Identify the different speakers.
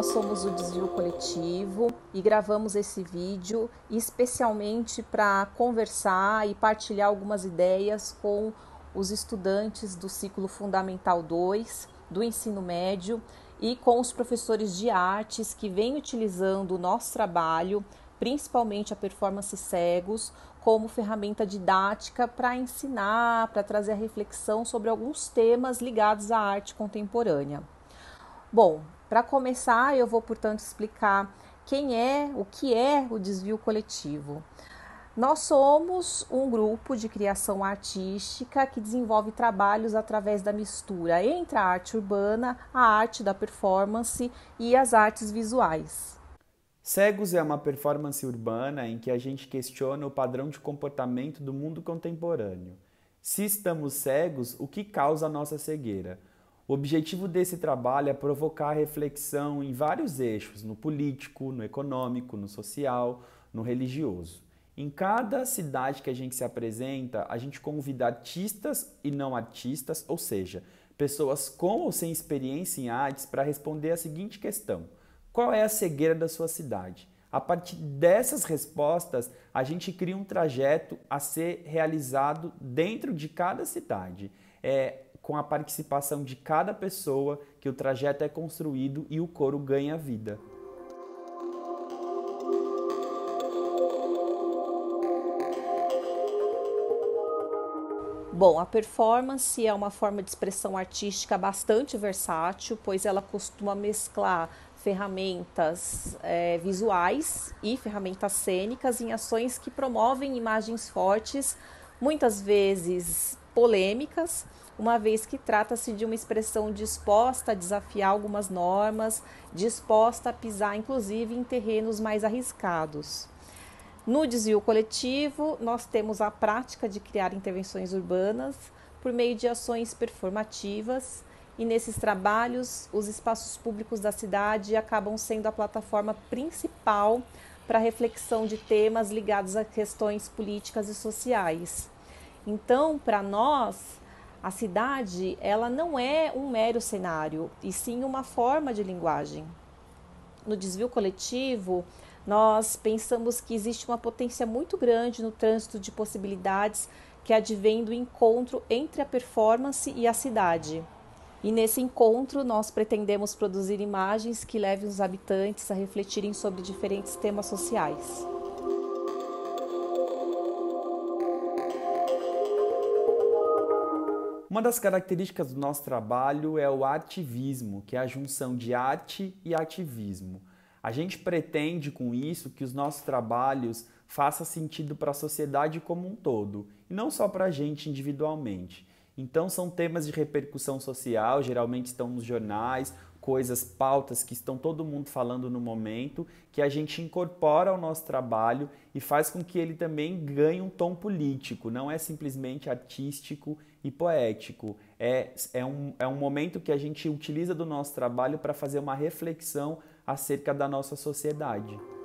Speaker 1: Copa somos o Desvio Coletivo e gravamos esse vídeo especialmente para conversar e partilhar algumas ideias com os estudantes do ciclo fundamental 2 do ensino médio e com os professores de artes que vêm utilizando o nosso trabalho, principalmente a performance cegos, como ferramenta didática para ensinar, para trazer a reflexão sobre alguns temas ligados à arte contemporânea. Bom, para começar, eu vou, portanto, explicar quem é, o que é o desvio coletivo. Nós somos um grupo de criação artística que desenvolve trabalhos através da mistura entre a arte urbana, a arte da performance e as artes visuais.
Speaker 2: Cegos é uma performance urbana em que a gente questiona o padrão de comportamento do mundo contemporâneo. Se estamos cegos, o que causa a nossa cegueira? O objetivo desse trabalho é provocar reflexão em vários eixos, no político, no econômico, no social, no religioso. Em cada cidade que a gente se apresenta, a gente convida artistas e não artistas, ou seja, pessoas com ou sem experiência em artes, para responder a seguinte questão: Qual é a cegueira da sua cidade? A partir dessas respostas, a gente cria um trajeto a ser realizado dentro de cada cidade. É, com a participação de cada pessoa que o trajeto é construído e o coro ganha vida.
Speaker 1: Bom, a performance é uma forma de expressão artística bastante versátil, pois ela costuma mesclar ferramentas é, visuais e ferramentas cênicas em ações que promovem imagens fortes, muitas vezes polêmicas, uma vez que trata-se de uma expressão disposta a desafiar algumas normas, disposta a pisar inclusive em terrenos mais arriscados. No desvio coletivo, nós temos a prática de criar intervenções urbanas por meio de ações performativas, e nesses trabalhos, os espaços públicos da cidade acabam sendo a plataforma principal para a reflexão de temas ligados a questões políticas e sociais. Então, para nós, a cidade ela não é um mero cenário, e sim uma forma de linguagem. No desvio coletivo, nós pensamos que existe uma potência muito grande no trânsito de possibilidades que advém do encontro entre a performance e a cidade. E nesse encontro, nós pretendemos produzir imagens que levem os habitantes a refletirem sobre diferentes temas sociais.
Speaker 2: Uma das características do nosso trabalho é o ativismo, que é a junção de arte e ativismo. A gente pretende com isso que os nossos trabalhos façam sentido para a sociedade como um todo, e não só para a gente individualmente. Então são temas de repercussão social, geralmente estão nos jornais coisas, pautas que estão todo mundo falando no momento, que a gente incorpora ao nosso trabalho e faz com que ele também ganhe um tom político, não é simplesmente artístico e poético. É, é, um, é um momento que a gente utiliza do nosso trabalho para fazer uma reflexão acerca da nossa sociedade.